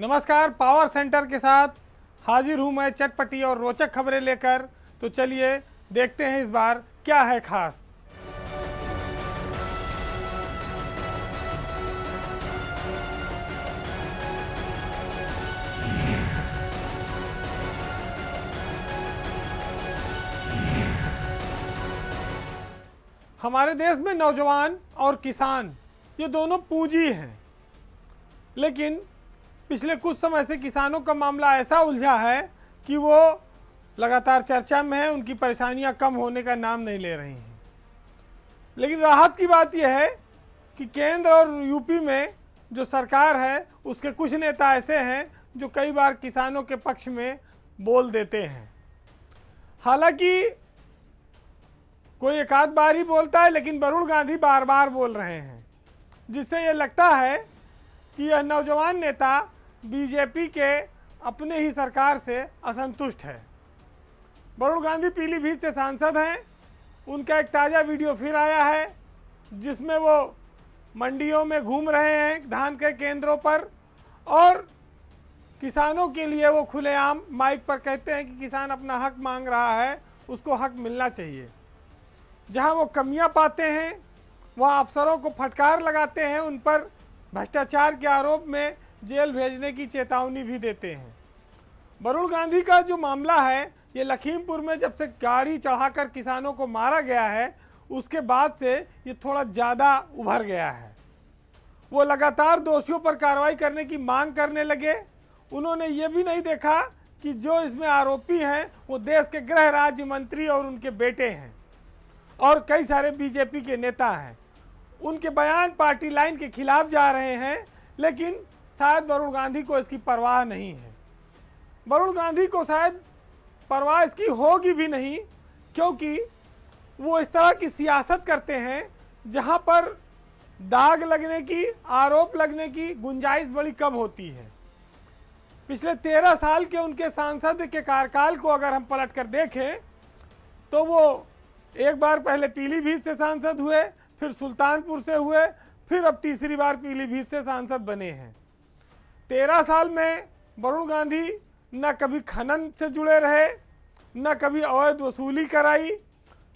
नमस्कार power centre के साथ हाजिर हूं मैं चटपटी और रोचक खबरें लेकर तो चलिए देखते हैं इस बार क्या है खास हमारे देश में नौजवान और किसान ये दोनों पूंजी हैं लेकिन पिछले कुछ समय से किसानों का मामला ऐसा उलझा है कि वो लगातार चर्चा में है उनकी परेशानियां कम होने का नाम नहीं ले रही हैं लेकिन राहत की बात यह है कि केंद्र और यूपी में जो सरकार है उसके कुछ नेता ऐसे हैं जो कई बार किसानों के पक्ष में बोल देते हैं हालांकि कोई एक आध बार ही बोलता है लेकिन वरुण गांधी बार बार बोल रहे हैं जिससे ये लगता है कि यह नौजवान नेता बीजेपी के अपने ही सरकार से असंतुष्ट है वरुण गांधी पीलीभीत से सांसद हैं उनका एक ताज़ा वीडियो फिर आया है जिसमें वो मंडियों में घूम रहे हैं धान के केंद्रों पर और किसानों के लिए वो खुलेआम माइक पर कहते हैं कि किसान अपना हक मांग रहा है उसको हक मिलना चाहिए जहां वो कमियां पाते हैं वहां अफसरों को फटकार लगाते हैं उन पर भ्रष्टाचार के आरोप में जेल भेजने की चेतावनी भी देते हैं वरुण गांधी का जो मामला है ये लखीमपुर में जब से गाड़ी चढ़ाकर किसानों को मारा गया है उसके बाद से ये थोड़ा ज़्यादा उभर गया है वो लगातार दोषियों पर कार्रवाई करने की मांग करने लगे उन्होंने ये भी नहीं देखा कि जो इसमें आरोपी हैं वो देश के गृह राज्य मंत्री और उनके बेटे हैं और कई सारे बीजेपी के नेता हैं उनके बयान पार्टी लाइन के खिलाफ जा रहे हैं लेकिन शायद वरुण गांधी को इसकी परवाह नहीं है वरुण गांधी को शायद परवाह इसकी होगी भी नहीं क्योंकि वो इस तरह की सियासत करते हैं जहां पर दाग लगने की आरोप लगने की गुंजाइश बड़ी कम होती है पिछले तेरह साल के उनके सांसद के कार्यकाल को अगर हम पलट कर देखें तो वो एक बार पहले पीलीभीत से सांसद हुए फिर सुल्तानपुर से हुए फिर अब तीसरी बार पीलीभीत से सांसद बने हैं तेरह साल में वरुण गांधी न कभी खनन से जुड़े रहे न कभी अवैध वसूली कराई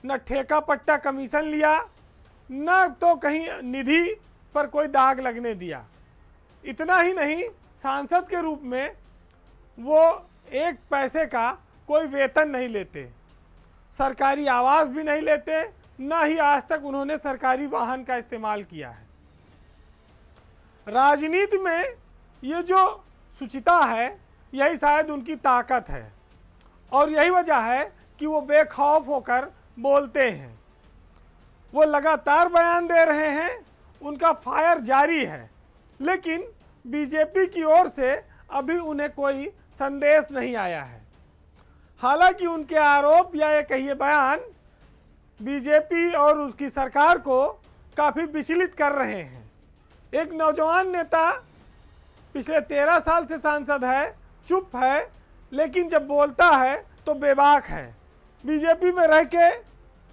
न ठेका पट्टा कमीशन लिया न तो कहीं निधि पर कोई दाग लगने दिया इतना ही नहीं सांसद के रूप में वो एक पैसे का कोई वेतन नहीं लेते सरकारी आवास भी नहीं लेते न ही आज तक उन्होंने सरकारी वाहन का इस्तेमाल किया है राजनीति में ये जो सुचिता है यही शायद उनकी ताकत है और यही वजह है कि वो बेखौफ होकर बोलते हैं वो लगातार बयान दे रहे हैं उनका फायर जारी है लेकिन बीजेपी की ओर से अभी उन्हें कोई संदेश नहीं आया है हालांकि उनके आरोप या ये कहिए बयान बीजेपी और उसकी सरकार को काफ़ी विचलित कर रहे हैं एक नौजवान नेता पिछले तेरह साल से सांसद है चुप है लेकिन जब बोलता है तो बेबाक है बीजेपी में रह के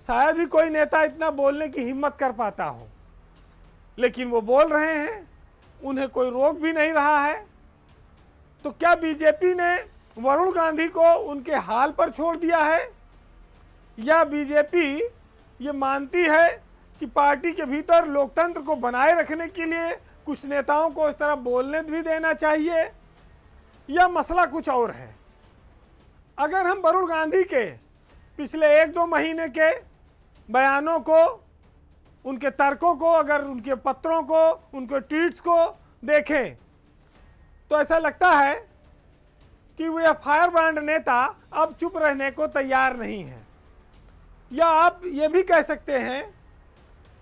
शायद ही कोई नेता इतना बोलने की हिम्मत कर पाता हो लेकिन वो बोल रहे हैं उन्हें कोई रोक भी नहीं रहा है तो क्या बीजेपी ने वरुण गांधी को उनके हाल पर छोड़ दिया है या बीजेपी ये मानती है कि पार्टी के भीतर लोकतंत्र को बनाए रखने के लिए कुछ नेताओं को इस तरह बोलने भी देना चाहिए या मसला कुछ और है अगर हम वरुण गांधी के पिछले एक दो महीने के बयानों को उनके तर्कों को अगर उनके पत्रों को उनके ट्वीट्स को देखें तो ऐसा लगता है कि वह फायर ब्रांड नेता अब चुप रहने को तैयार नहीं है या आप ये भी कह सकते हैं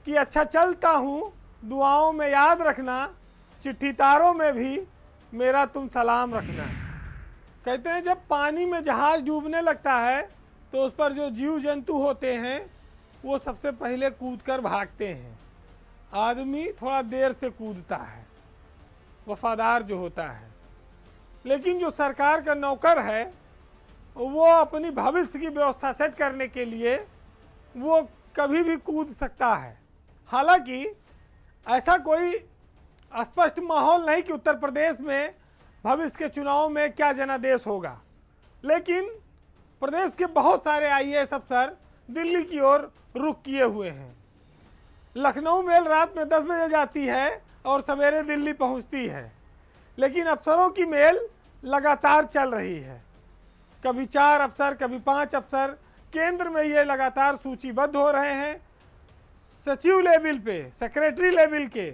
कि अच्छा चलता हूँ दुआओं में याद रखना चिट्ठी तारों में भी मेरा तुम सलाम रखना कहते हैं जब पानी में जहाज़ डूबने लगता है तो उस पर जो जीव जंतु होते हैं वो सबसे पहले कूद कर भागते हैं आदमी थोड़ा देर से कूदता है वफादार जो होता है लेकिन जो सरकार का नौकर है वो अपनी भविष्य की व्यवस्था सेट करने के लिए वो कभी भी कूद सकता है हालांकि ऐसा कोई स्पष्ट माहौल नहीं कि उत्तर प्रदेश में भविष्य के चुनाव में क्या जनादेश होगा लेकिन प्रदेश के बहुत सारे आईएएस अफसर दिल्ली की ओर रुख किए हुए हैं लखनऊ मेल रात में 10 बजे जाती है और सवेरे दिल्ली पहुंचती है लेकिन अफसरों की मेल लगातार चल रही है कभी चार अफसर कभी पांच अफसर केंद्र में ये लगातार सूचीबद्ध हो रहे हैं सचिव लेवल पे सेक्रेटरी लेवल के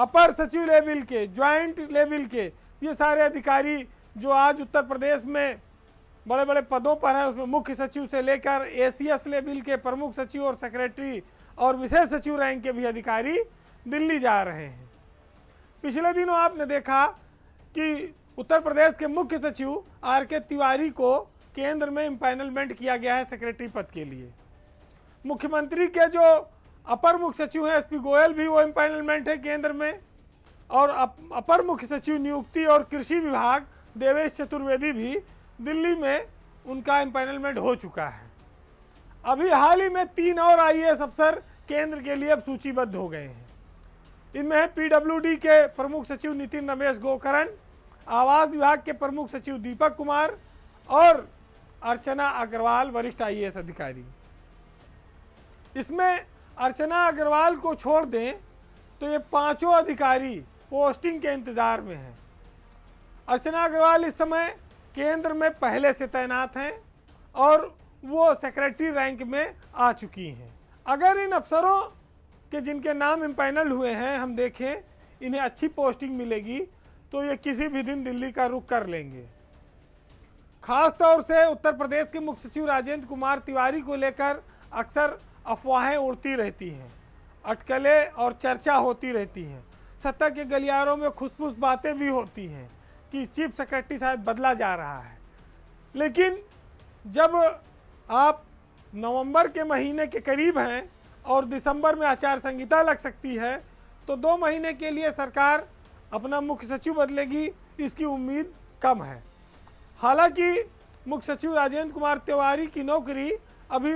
अपर सचिव लेवल के ज्वाइंट लेवल के ये सारे अधिकारी जो आज उत्तर प्रदेश में बड़े बड़े पदों पर हैं उसमें मुख्य सचिव से लेकर एसीएस लेवल के प्रमुख सचिव और सेक्रेटरी और विशेष सचिव रैंक के भी अधिकारी दिल्ली जा रहे हैं पिछले दिनों आपने देखा कि उत्तर प्रदेश के मुख्य सचिव आर के तिवारी को केंद्र में इम्पैनलमेंट किया गया है सेक्रेटरी पद के लिए मुख्यमंत्री के जो अपर मुख्य सचिव हैं एसपी गोयल भी वो एम्पैनलमेंट है केंद्र में और अप, अपर मुख्य सचिव नियुक्ति और कृषि विभाग देवेश चतुर्वेदी भी दिल्ली में उनका एम्पैनलमेंट हो चुका है अभी हाल ही में तीन और आईएएस अफसर केंद्र के लिए अब सूचीबद्ध हो गए हैं इनमें है पीडब्ल्यूडी के प्रमुख सचिव नितिन रमेश गोकरण आवास विभाग के प्रमुख सचिव दीपक कुमार और अर्चना अग्रवाल वरिष्ठ आईएएस अधिकारी इसमें अर्चना अग्रवाल को छोड़ दें तो ये पांचों अधिकारी पोस्टिंग के इंतज़ार में हैं अर्चना अग्रवाल इस समय केंद्र में पहले से तैनात हैं और वो सेक्रेटरी रैंक में आ चुकी हैं अगर इन अफसरों के जिनके नाम इम्पैनल हुए हैं हम देखें इन्हें अच्छी पोस्टिंग मिलेगी तो ये किसी भी दिन दिल्ली का रुख कर लेंगे खास तौर से उत्तर प्रदेश के मुख्य सचिव राजेंद्र कुमार तिवारी को लेकर अक्सर अफवाहें उड़ती रहती हैं अटकलें और चर्चा होती रहती हैं सत्ता के गलियारों में खुशफुस बातें भी होती हैं कि चीफ सेक्रेटरी शायद बदला जा रहा है लेकिन जब आप नवंबर के महीने के करीब हैं और दिसंबर में आचार संहिता लग सकती है तो दो महीने के लिए सरकार अपना मुख्य सचिव बदलेगी इसकी उम्मीद कम है हालांकि मुख्य सचिव राजेंद्र कुमार तिवारी की नौकरी अभी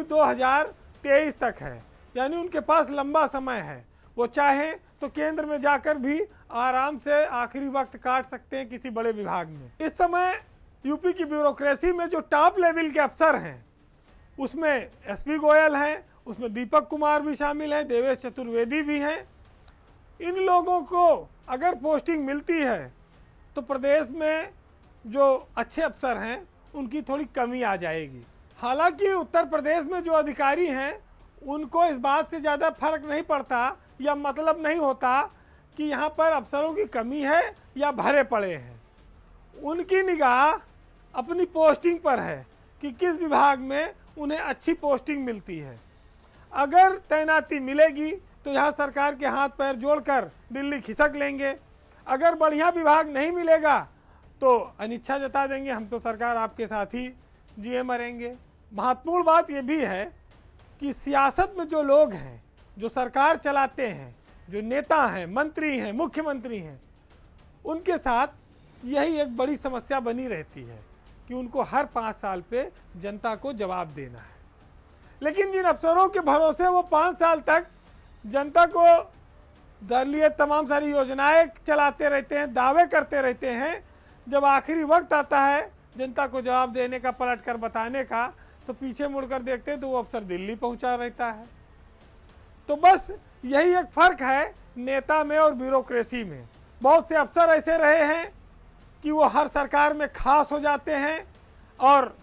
तेईस तक है यानी उनके पास लंबा समय है वो चाहें तो केंद्र में जाकर भी आराम से आखिरी वक्त काट सकते हैं किसी बड़े विभाग में इस समय यूपी की ब्यूरोक्रेसी में जो टॉप लेवल के अफसर हैं उसमें एसपी गोयल हैं उसमें दीपक कुमार भी शामिल हैं देवेश चतुर्वेदी भी हैं इन लोगों को अगर पोस्टिंग मिलती है तो प्रदेश में जो अच्छे अफसर हैं उनकी थोड़ी कमी आ जाएगी हालांकि उत्तर प्रदेश में जो अधिकारी हैं उनको इस बात से ज़्यादा फर्क नहीं पड़ता या मतलब नहीं होता कि यहाँ पर अफसरों की कमी है या भरे पड़े हैं उनकी निगाह अपनी पोस्टिंग पर है कि किस विभाग में उन्हें अच्छी पोस्टिंग मिलती है अगर तैनाती मिलेगी तो यहाँ सरकार के हाथ पैर जोड़कर दिल्ली खिसक लेंगे अगर बढ़िया विभाग नहीं मिलेगा तो अनिच्छा जता देंगे हम तो सरकार आपके साथ ही जिए मरेंगे महत्वपूर्ण बात यह भी है कि सियासत में जो लोग हैं जो सरकार चलाते हैं जो नेता हैं मंत्री हैं मुख्यमंत्री हैं उनके साथ यही एक बड़ी समस्या बनी रहती है कि उनको हर पाँच साल पे जनता को जवाब देना है लेकिन जिन अफसरों के भरोसे वो पाँच साल तक जनता को लिए तमाम सारी योजनाएं चलाते रहते हैं दावे करते रहते हैं जब आखिरी वक्त आता है जनता को जवाब देने का पलट कर बताने का तो पीछे मुड़कर देखते हैं तो वो अफसर दिल्ली पहुंचा रहता है तो बस यही एक फ़र्क है नेता में और ब्यूरोक्रेसी में बहुत से अफसर ऐसे रहे हैं कि वो हर सरकार में खास हो जाते हैं और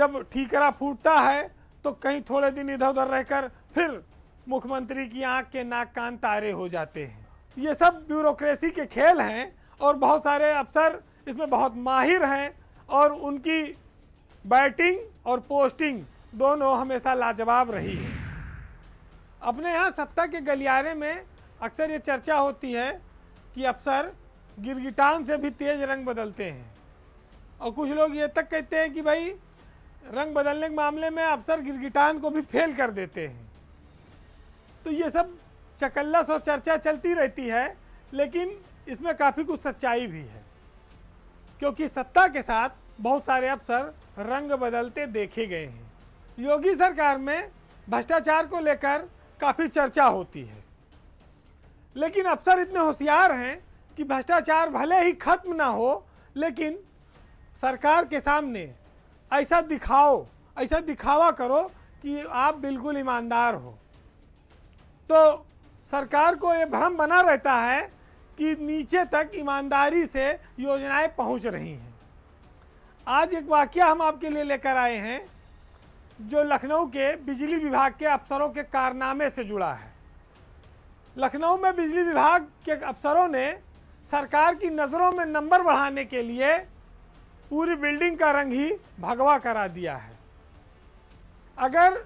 जब ठीकरा फूटता है तो कहीं थोड़े दिन इधर उधर रहकर फिर मुख्यमंत्री की आंख के नाक कान तारे हो जाते हैं ये सब ब्यूरोक्रेसी के खेल हैं और बहुत सारे अफसर इसमें बहुत माहिर हैं और उनकी बैटिंग और पोस्टिंग दोनों हमेशा लाजवाब रही है अपने यहाँ सत्ता के गलियारे में अक्सर ये चर्चा होती है कि अफसर गिरगिटान से भी तेज़ रंग बदलते हैं और कुछ लोग ये तक कहते हैं कि भाई रंग बदलने के मामले में अफसर गिरगिटान को भी फेल कर देते हैं तो ये सब चकल्लस और चर्चा चलती रहती है लेकिन इसमें काफ़ी कुछ सच्चाई भी है क्योंकि सत्ता के साथ बहुत सारे अफसर रंग बदलते देखे गए हैं योगी सरकार में भ्रष्टाचार को लेकर काफ़ी चर्चा होती है लेकिन अफसर इतने होशियार हैं कि भ्रष्टाचार भले ही खत्म ना हो लेकिन सरकार के सामने ऐसा दिखाओ ऐसा दिखावा करो कि आप बिल्कुल ईमानदार हो तो सरकार को ये भ्रम बना रहता है कि नीचे तक ईमानदारी से योजनाएं पहुंच रही हैं आज एक वाक्य हम आपके लिए लेकर आए हैं जो लखनऊ के बिजली विभाग के अफसरों के कारनामे से जुड़ा है लखनऊ में बिजली विभाग के अफसरों ने सरकार की नज़रों में नंबर बढ़ाने के लिए पूरी बिल्डिंग का रंग ही भगवा करा दिया है अगर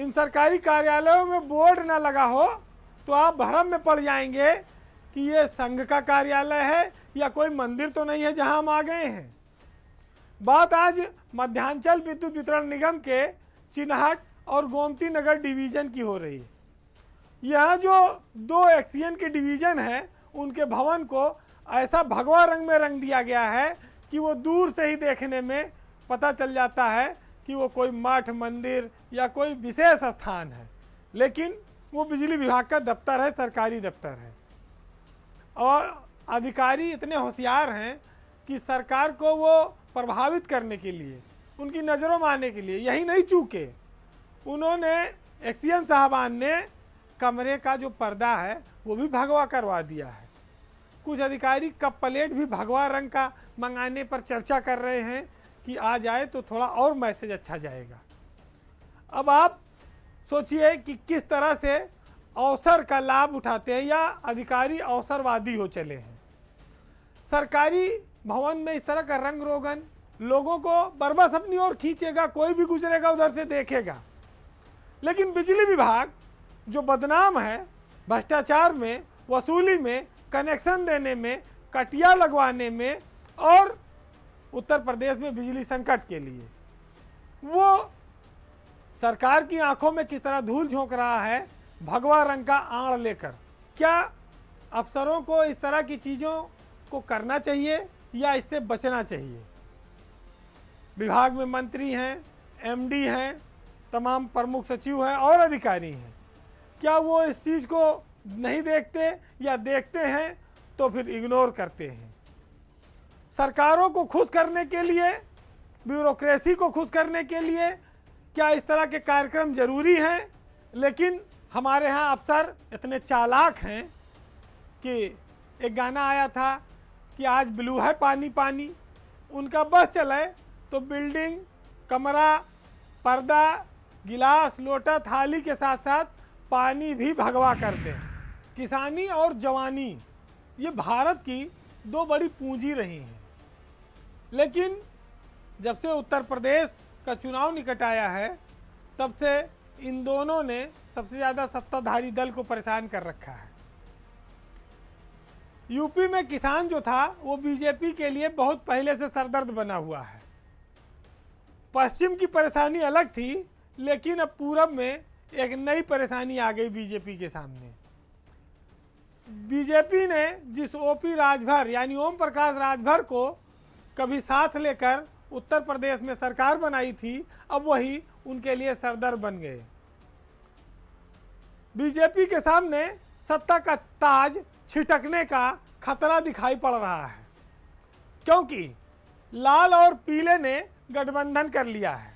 इन सरकारी कार्यालयों में बोर्ड ना लगा हो तो आप भ्रम में पड़ जाएंगे कि ये संघ का कार्यालय है या कोई मंदिर तो नहीं है जहां हम आ गए हैं बात आज मध्यांचल विद्युत वितरण निगम के चिन्हट और गोमती नगर डिवीज़न की हो रही है यह जो दो एक्सीजन के डिवीज़न हैं उनके भवन को ऐसा भगवा रंग में रंग दिया गया है कि वो दूर से ही देखने में पता चल जाता है कि वो कोई मठ मंदिर या कोई विशेष स्थान है लेकिन वो बिजली विभाग का दफ्तर है सरकारी दफ्तर है और अधिकारी इतने होशियार हैं कि सरकार को वो प्रभावित करने के लिए उनकी नज़रों में आने के लिए यही नहीं चूके उन्होंने एक्सियन साहबान ने कमरे का जो पर्दा है वो भी भगवा करवा दिया है कुछ अधिकारी कप प्लेट भी भगवा रंग का मंगाने पर चर्चा कर रहे हैं कि आ जाए तो थोड़ा और मैसेज अच्छा जाएगा अब आप सोचिए कि किस तरह से अवसर का लाभ उठाते हैं या अधिकारी अवसरवादी हो चले हैं सरकारी भवन में इस तरह का रंग रोगन लोगों को बरबस अपनी ओर खींचेगा कोई भी गुजरेगा उधर से देखेगा लेकिन बिजली विभाग जो बदनाम है भ्रष्टाचार में वसूली में कनेक्शन देने में कटिया लगवाने में और उत्तर प्रदेश में बिजली संकट के लिए वो सरकार की आंखों में किस तरह धूल झोंक रहा है भगवा रंग का आड़ लेकर क्या अफसरों को इस तरह की चीज़ों को करना चाहिए या इससे बचना चाहिए विभाग में मंत्री हैं एमडी हैं तमाम प्रमुख सचिव हैं और अधिकारी हैं क्या वो इस चीज़ को नहीं देखते या देखते हैं तो फिर इग्नोर करते हैं सरकारों को खुश करने के लिए ब्यूरोक्रेसी को खुश करने के लिए क्या इस तरह के कार्यक्रम जरूरी हैं लेकिन हमारे यहाँ अफसर इतने चालाक हैं कि एक गाना आया था कि आज ब्लू है पानी पानी उनका बस चलाए तो बिल्डिंग कमरा पर्दा गिलास लोटा थाली के साथ साथ पानी भी भगवा करते हैं किसानी और जवानी ये भारत की दो बड़ी पूंजी रही हैं लेकिन जब से उत्तर प्रदेश का चुनाव निकट आया है तब से इन दोनों ने सबसे ज़्यादा सत्ताधारी दल को परेशान कर रखा है यूपी में किसान जो था वो बीजेपी के लिए बहुत पहले से सरदर्द बना हुआ है पश्चिम की परेशानी अलग थी लेकिन अब पूरब में एक नई परेशानी आ गई बीजेपी के सामने बीजेपी ने जिस ओपी राजभर यानी ओम प्रकाश राजभर को कभी साथ लेकर उत्तर प्रदेश में सरकार बनाई थी अब वही उनके लिए सरदर्द बन गए बीजेपी के सामने सत्ता का ताज छिटकने का खतरा दिखाई पड़ रहा है क्योंकि लाल और पीले ने गठबंधन कर लिया है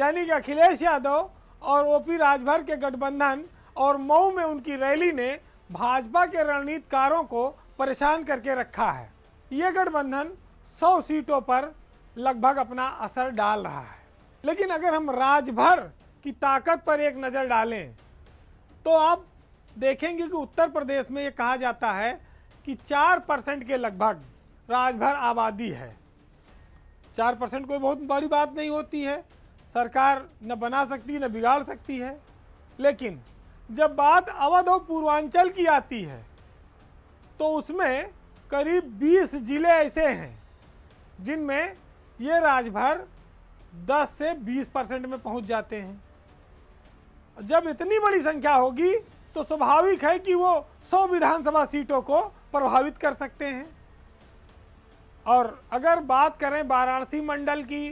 यानी कि अखिलेश यादव और ओपी राजभर के गठबंधन और मऊ में उनकी रैली ने भाजपा के रणनीतिकारों को परेशान करके रखा है ये गठबंधन 100 सीटों पर लगभग अपना असर डाल रहा है लेकिन अगर हम राजभर की ताकत पर एक नज़र डालें तो आप देखेंगे कि उत्तर प्रदेश में ये कहा जाता है कि चार परसेंट के लगभग राजभर आबादी है चार परसेंट कोई बहुत बड़ी बात नहीं होती है सरकार न बना सकती न बिगाड़ सकती है लेकिन जब बात अवध और पूर्वांचल की आती है तो उसमें करीब 20 ज़िले ऐसे हैं जिनमें ये राजभर 10 से 20 परसेंट में पहुंच जाते हैं जब इतनी बड़ी संख्या होगी तो स्वाभाविक है कि वो सौ विधानसभा सीटों को प्रभावित कर सकते हैं और अगर बात करें वाराणसी मंडल की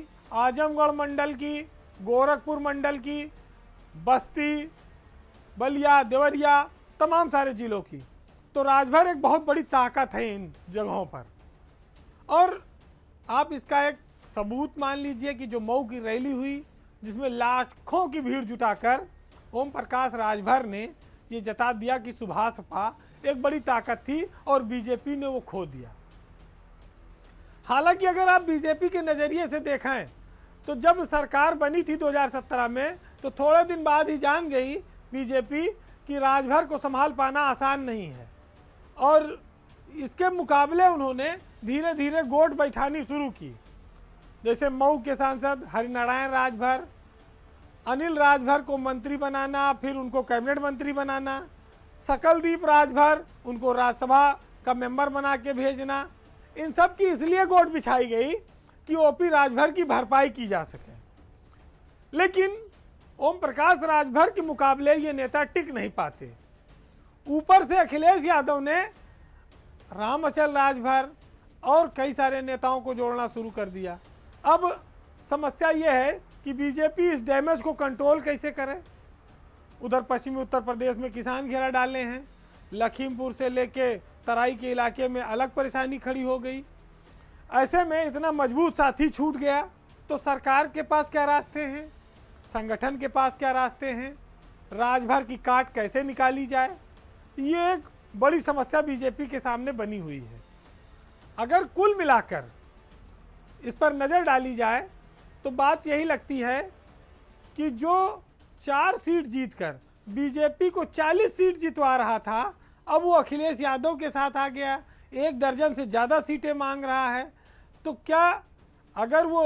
आजमगढ़ मंडल की गोरखपुर मंडल की बस्ती बलिया देवरिया तमाम सारे ज़िलों की तो राजभर एक बहुत बड़ी ताकत है इन जगहों पर और आप इसका एक सबूत मान लीजिए कि जो मऊ की रैली हुई जिसमें लाखों की भीड़ जुटाकर ओम प्रकाश राजभर ने ये जता दिया कि सुभाषपा एक बड़ी ताकत थी और बीजेपी ने वो खो दिया हालांकि अगर आप बीजेपी के नज़रिए से देखें तो जब सरकार बनी थी 2017 में तो थोड़े दिन बाद ही जान गई बीजेपी कि राजभर को संभाल पाना आसान नहीं है और इसके मुकाबले उन्होंने धीरे धीरे गोट बैठानी शुरू की जैसे मऊ के सांसद हरिनारायण राजभर अनिल राजभर को मंत्री बनाना फिर उनको कैबिनेट मंत्री बनाना सकलदीप राजभर उनको राज्यसभा का मेंबर बना के भेजना इन सब की इसलिए गोट बिछाई गई कि ओपी राजभर की भरपाई की जा सके लेकिन ओम प्रकाश राजभर के मुकाबले ये नेता टिक नहीं पाते ऊपर से अखिलेश यादव ने अचल राजभर और कई सारे नेताओं को जोड़ना शुरू कर दिया अब समस्या ये है कि बीजेपी इस डैमेज को कंट्रोल कैसे करे उधर पश्चिमी उत्तर प्रदेश में किसान घेरा डाले हैं लखीमपुर से लेके तराई के इलाके में अलग परेशानी खड़ी हो गई ऐसे में इतना मजबूत साथी छूट गया तो सरकार के पास क्या रास्ते हैं संगठन के पास क्या रास्ते हैं राजभर की काट कैसे निकाली जाए ये एक बड़ी समस्या बीजेपी के सामने बनी हुई है अगर कुल मिलाकर इस पर नज़र डाली जाए तो बात यही लगती है कि जो चार सीट जीतकर बीजेपी को 40 सीट जितवा रहा था अब वो अखिलेश यादव के साथ आ गया एक दर्जन से ज़्यादा सीटें मांग रहा है तो क्या अगर वो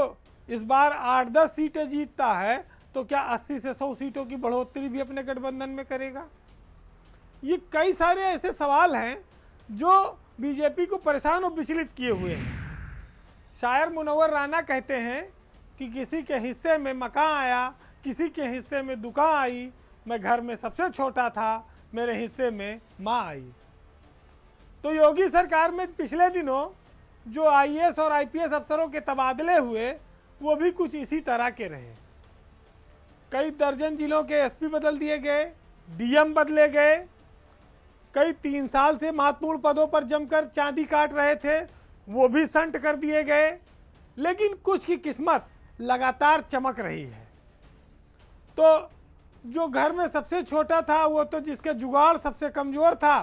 इस बार आठ दस सीटें जीतता है तो क्या अस्सी से सौ सीटों की बढ़ोतरी भी अपने गठबंधन में करेगा ये कई सारे ऐसे सवाल हैं जो बीजेपी को परेशान और विचलित किए हुए हैं शायर मुनवर राना कहते हैं कि किसी के हिस्से में मकान आया किसी के हिस्से में दुकान आई मैं घर में सबसे छोटा था मेरे हिस्से में माँ आई तो योगी सरकार में पिछले दिनों जो आईएएस और आईपीएस अफसरों के तबादले हुए वो भी कुछ इसी तरह के रहे कई दर्जन जिलों के एसपी बदल दिए गए डीएम बदले गए कई तीन साल से महत्वपूर्ण पदों पर जमकर चांदी काट रहे थे वो भी संट कर दिए गए लेकिन कुछ की किस्मत लगातार चमक रही है तो जो घर में सबसे छोटा था वो तो जिसके जुगाड़ सबसे कमज़ोर था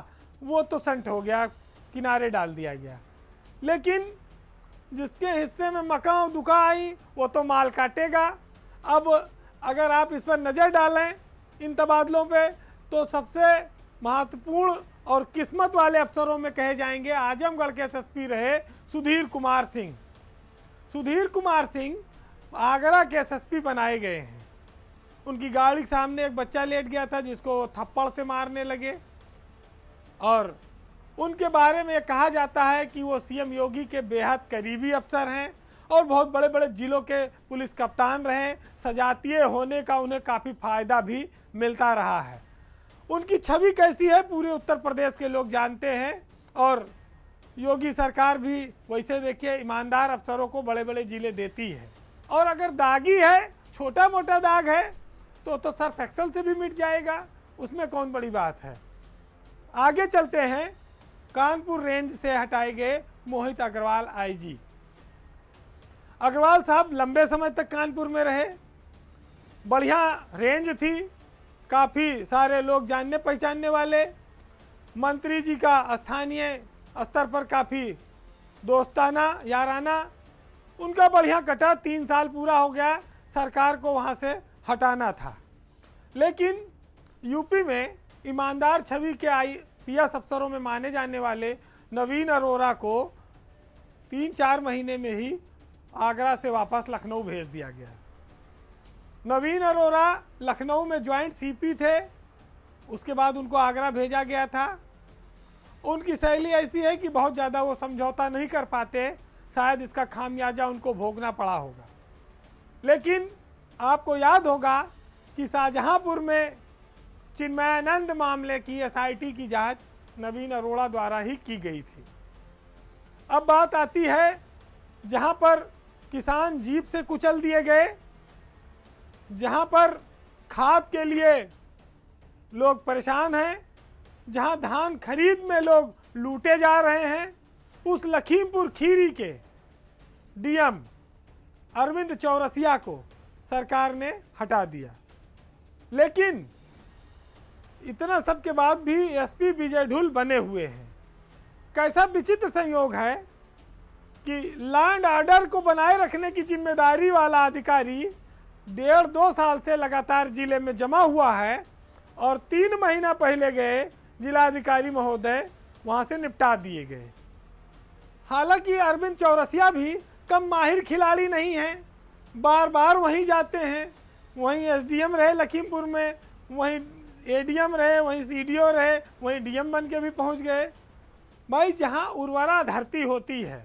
वो तो संट हो गया किनारे डाल दिया गया लेकिन जिसके हिस्से में मका और आई वो तो माल काटेगा अब अगर आप इस पर नज़र डालें इन तबादलों पे तो सबसे महत्वपूर्ण और किस्मत वाले अफसरों में कहे जाएंगे आजमगढ़ के एसएसपी रहे सुधीर कुमार सिंह सुधीर कुमार सिंह आगरा के एसएसपी बनाए गए हैं उनकी गाड़ी के सामने एक बच्चा लेट गया था जिसको थप्पड़ से मारने लगे और उनके बारे में कहा जाता है कि वो सीएम योगी के बेहद करीबी अफसर हैं और बहुत बड़े बड़े जिलों के पुलिस कप्तान रहे सजातीय होने का उन्हें काफ़ी फायदा भी मिलता रहा है उनकी छवि कैसी है पूरे उत्तर प्रदेश के लोग जानते हैं और योगी सरकार भी वैसे देखिए ईमानदार अफसरों को बड़े बड़े ज़िले देती है और अगर दागी है छोटा मोटा दाग है तो तो सर्फ एक्सल से भी मिट जाएगा उसमें कौन बड़ी बात है आगे चलते हैं कानपुर रेंज से हटाए गए मोहित अग्रवाल आईजी अग्रवाल साहब लंबे समय तक कानपुर में रहे बढ़िया रेंज थी काफ़ी सारे लोग जानने पहचानने वाले मंत्री जी का स्थानीय स्तर पर काफ़ी दोस्ताना याराना उनका बढ़िया कटा तीन साल पूरा हो गया सरकार को वहाँ से हटाना था लेकिन यूपी में ईमानदार छवि के आई पी अफसरों में माने जाने वाले नवीन अरोरा को तीन चार महीने में ही आगरा से वापस लखनऊ भेज दिया गया नवीन अरोरा लखनऊ में जॉइंट सीपी थे उसके बाद उनको आगरा भेजा गया था उनकी शैली ऐसी है कि बहुत ज़्यादा वो समझौता नहीं कर पाते शायद इसका खामियाजा उनको भोगना पड़ा होगा लेकिन आपको याद होगा कि शाहजहांपुर में चिन्मयानंद मामले की एसआईटी की जांच नवीन अरोड़ा द्वारा ही की गई थी अब बात आती है जहां पर किसान जीप से कुचल दिए गए जहां पर खाद के लिए लोग परेशान हैं जहां धान खरीद में लोग लूटे जा रहे हैं उस लखीमपुर खीरी के डीएम अरविंद चौरसिया को सरकार ने हटा दिया लेकिन इतना सब के बाद भी एसपी विजय ढुल बने हुए हैं कैसा विचित्र संयोग है कि लैंड ऑर्डर को बनाए रखने की जिम्मेदारी वाला अधिकारी डेढ़ दो साल से लगातार जिले में जमा हुआ है और तीन महीना पहले गए जिलाधिकारी महोदय वहाँ से निपटा दिए गए हालांकि अरविंद चौरसिया भी कम माहिर खिलाड़ी नहीं हैं बार बार वहीं जाते हैं वहीं एसडीएम रहे लखीमपुर में वहीं एडीएम रहे वहीं सीडीओ रहे वहीं डीएम बन के भी पहुंच गए भाई जहां उर्वरा धरती होती है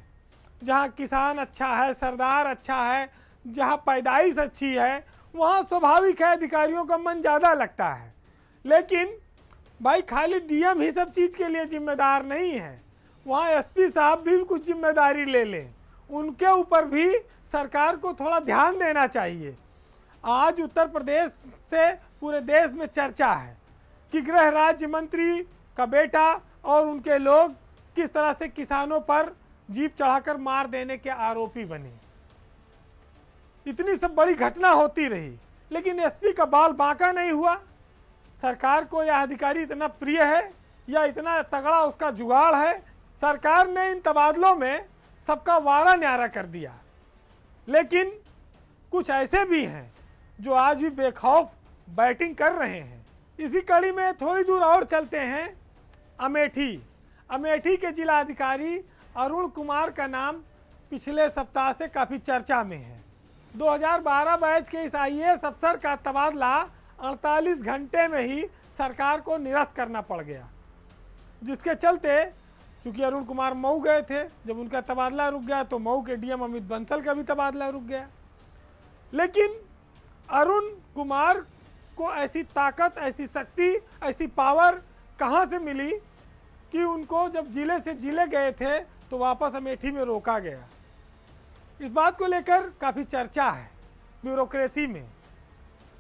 जहां किसान अच्छा है सरदार अच्छा है जहां पैदाइश अच्छी है वहां स्वाभाविक है अधिकारियों का मन ज़्यादा लगता है लेकिन भाई खाली डीएम ही सब चीज़ के लिए जिम्मेदार नहीं है वहाँ एसपी साहब भी कुछ जिम्मेदारी ले लें उनके ऊपर भी सरकार को थोड़ा ध्यान देना चाहिए आज उत्तर प्रदेश से पूरे देश में चर्चा है कि गृह राज्य मंत्री का बेटा और उनके लोग किस तरह से किसानों पर जीप चढ़ाकर मार देने के आरोपी बने इतनी सब बड़ी घटना होती रही लेकिन एसपी का बाल बांका नहीं हुआ सरकार को यह अधिकारी इतना प्रिय है या इतना तगड़ा उसका जुगाड़ है सरकार ने इन तबादलों में सबका वारा न्यारा कर दिया लेकिन कुछ ऐसे भी हैं जो आज भी बेखौफ बैटिंग कर रहे हैं इसी कड़ी में थोड़ी दूर और चलते हैं अमेठी अमेठी के जिला अधिकारी अरुण कुमार का नाम पिछले सप्ताह से काफ़ी चर्चा में है 2012 बैच के इस आई अफसर का तबादला 48 घंटे में ही सरकार को निरस्त करना पड़ गया जिसके चलते क्योंकि अरुण कुमार मऊ गए थे जब उनका तबादला रुक गया तो मऊ के डीएम अमित बंसल का भी तबादला रुक गया लेकिन अरुण कुमार को ऐसी ताकत ऐसी शक्ति ऐसी पावर कहाँ से मिली कि उनको जब जिले से जिले गए थे तो वापस अमेठी में रोका गया इस बात को लेकर काफ़ी चर्चा है ब्यूरोक्रेसी में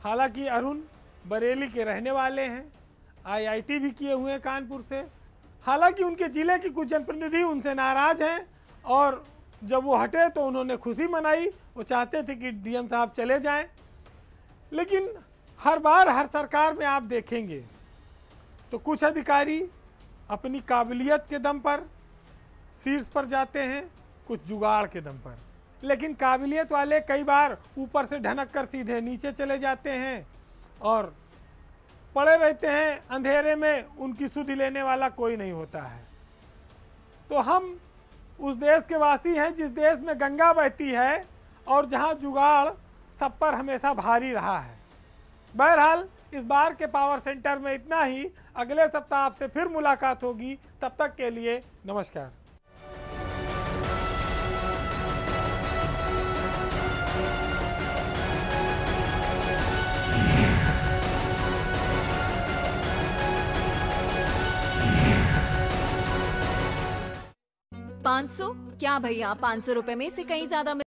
हालांकि अरुण बरेली के रहने वाले हैं आईआईटी भी किए हुए हैं कानपुर से हालांकि उनके ज़िले की कुछ जनप्रतिनिधि उनसे नाराज़ हैं और जब वो हटे तो उन्होंने खुशी मनाई वो चाहते थे कि डीएम साहब चले जाएं लेकिन हर बार हर सरकार में आप देखेंगे तो कुछ अधिकारी अपनी काबिलियत के दम पर शीर्ष पर जाते हैं कुछ जुगाड़ के दम पर लेकिन काबिलियत वाले कई बार ऊपर से ढनक कर सीधे नीचे चले जाते हैं और पड़े रहते हैं अंधेरे में उनकी सुधि लेने वाला कोई नहीं होता है तो हम उस देश के वासी हैं जिस देश में गंगा बहती है और जहां जुगाड़ सब पर हमेशा भारी रहा है बहरहाल इस बार के पावर सेंटर में इतना ही अगले सप्ताह आपसे फिर मुलाकात होगी तब तक के लिए नमस्कार 500 क्या भैया 500 रुपए में से कहीं ज्यादा